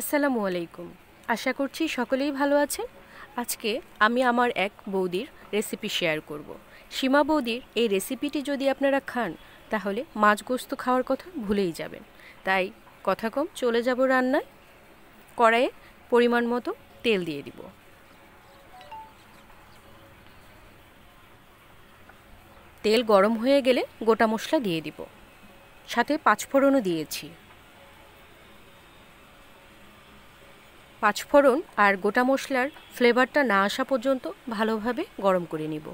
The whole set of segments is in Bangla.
আসসালামু আলাইকুম আশা করছি সকলেই ভালো আছেন আজকে আমি আমার এক বৌদির রেসিপি শেয়ার করব। সীমা বৌদির এই রেসিপিটি যদি আপনারা খান তাহলে মাছ গোস্ত খাওয়ার কথা ভুলেই যাবেন তাই কথা কম চলে যাব রান্নায় কড়াইয়ে পরিমাণ মতো তেল দিয়ে দিব তেল গরম হয়ে গেলে গোটা মশলা দিয়ে দিব সাথে পাঁচফোড়নও দিয়েছি পাঁচফোড়ন আর গোটা মশলার ফ্লেভারটা না আসা পর্যন্ত ভালোভাবে গরম করে নিব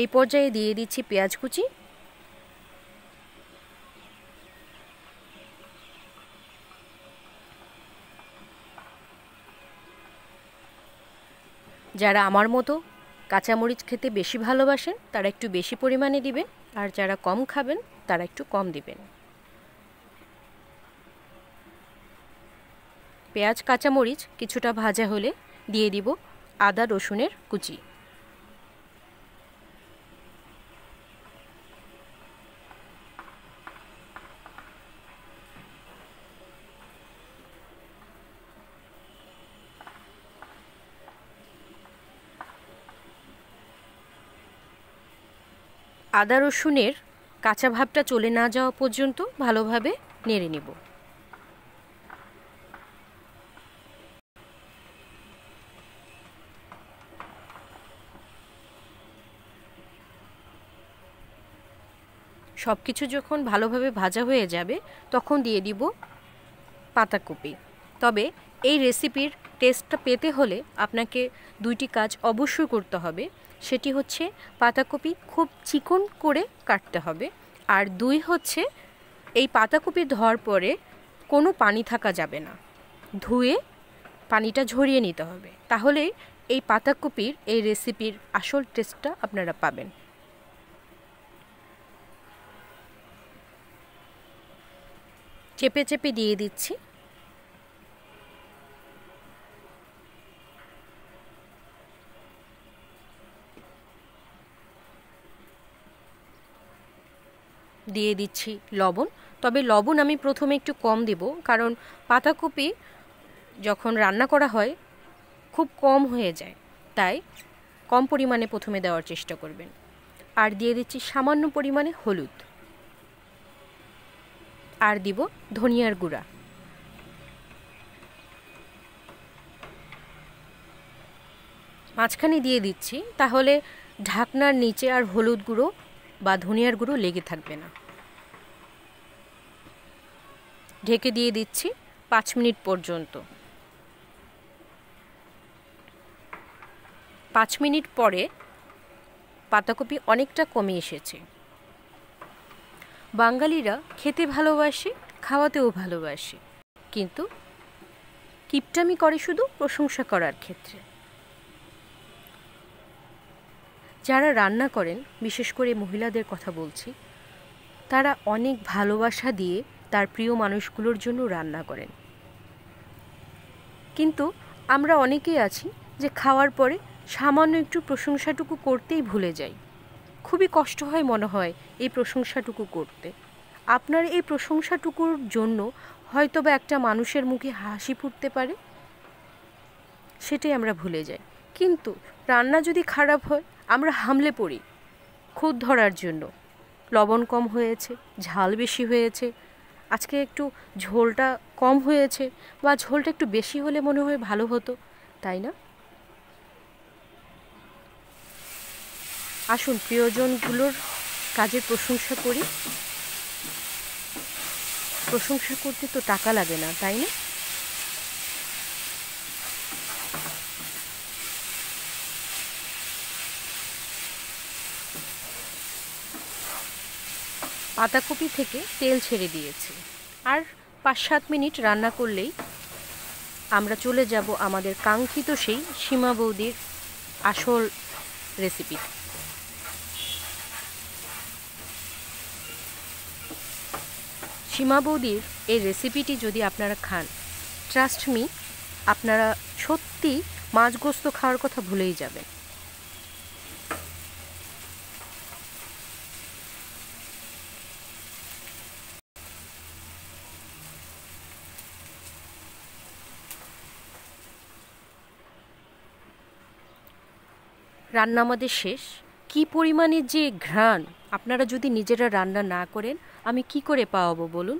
এই পর্যায়ে দিয়ে দিচ্ছি পেঁয়াজ কুচি যারা আমার মতো কাঁচামরিচ খেতে বেশি ভালোবাসেন তারা একটু বেশি পরিমাণে দিবেন আর যারা কম খাবেন তারা একটু কম দিবেন পেঁয়াজ কাঁচামরিচ কিছুটা ভাজা হলে দিয়ে দিব আদা রসুনের কুচি আদা রসুনের কাঁচা ভাবটা চলে না যাওয়া পর্যন্ত ভালোভাবে নেড়ে নেব সব কিছু যখন ভালোভাবে ভাজা হয়ে যাবে তখন দিয়ে দিব পাতাকপি তবে এই রেসিপির টেস্টটা পেতে হলে আপনাকে দুইটি কাজ অবশ্যই করতে হবে সেটি হচ্ছে পাতাকপি খুব চিকন করে কাটতে হবে আর দুই হচ্ছে এই পাতাকপি ধোয়ার পরে কোনো পানি থাকা যাবে না ধুয়ে পানিটা ঝরিয়ে নিতে হবে তাহলে এই পাতাকপির এই রেসিপির আসল টেস্টটা আপনারা পাবেন চেপে চেপে দিয়ে দিচ্ছি দিয়ে দিচ্ছি লবণ তবে লবণ আমি প্রথমে একটু কম দেব কারণ পাতাকপি যখন রান্না করা হয় খুব কম হয়ে যায় তাই কম পরিমাণে প্রথমে দেওয়ার চেষ্টা করবেন আর দিয়ে দিচ্ছি সামান্য পরিমাণে হলুদ আর দিব ধনিয়ার গুঁড়া মাঝখানে দিয়ে দিচ্ছি তাহলে ঢাকনার নিচে আর হলুদ গুঁড়ো বা ধনিয়ার গুঁড়ো লেগে থাকবে না ঢেকে দিয়ে দিচ্ছি পাঁচ মিনিট পর্যন্ত পাঁচ মিনিট পরে পাতাকপি অনেকটা কমে এসেছে বাঙালিরা খেতে ভালোবাসে খাওয়াতেও ভালোবাসে কিন্তু কিপটামি করে শুধু প্রশংসা করার ক্ষেত্রে যারা রান্না করেন বিশেষ করে মহিলাদের কথা বলছি তারা অনেক ভালোবাসা দিয়ে তার প্রিয় মানুষগুলোর জন্য রান্না করেন কিন্তু আমরা অনেকেই আছি যে খাওয়ার পরে সামান্য একটু প্রশংসাটুকু করতেই ভুলে যাই খুবই কষ্ট হয় মনে হয় এই প্রশংসাটুকু করতে আপনার এই প্রশংসাটুকুর জন্য হয়তোবা একটা মানুষের মুখে হাসি ফুটতে পারে সেটাই আমরা ভুলে যাই কিন্তু রান্না যদি খারাপ হয় আমরা হামলে পড়ি খুদ ধরার জন্য লবণ কম হয়েছে ঝাল বেশি হয়েছে আজকে একটু ঝোলটা কম হয়েছে বা ঝোলটা একটু বেশি হলে মনে হয় ভালো হতো তাই না আসুন প্রিয়জনগুলোর কাজের প্রশংসা করি প্রশংসা করতে তো টাকা লাগে না তাই না পাতাকপি থেকে তেল ছেড়ে দিয়েছি আর পাঁচ সাত মিনিট রান্না করলেই আমরা চলে যাব আমাদের কাঙ্ক্ষিত সেই সীমা বৌদির আসল রেসিপিতে সীমা বৌদির এই রেসিপিটি যদি আপনারা খান ট্রাস্ট মি আপনারা সত্যি মাছ গোস্ত খাওয়ার কথা ভুলেই যাবেন রান্না আমাদের শেষ কি পরিমাণে যে ঘ্রাণ আপনারা যদি নিজেরা রান্না না করেন আমি কি করে পাওয়াবো বলুন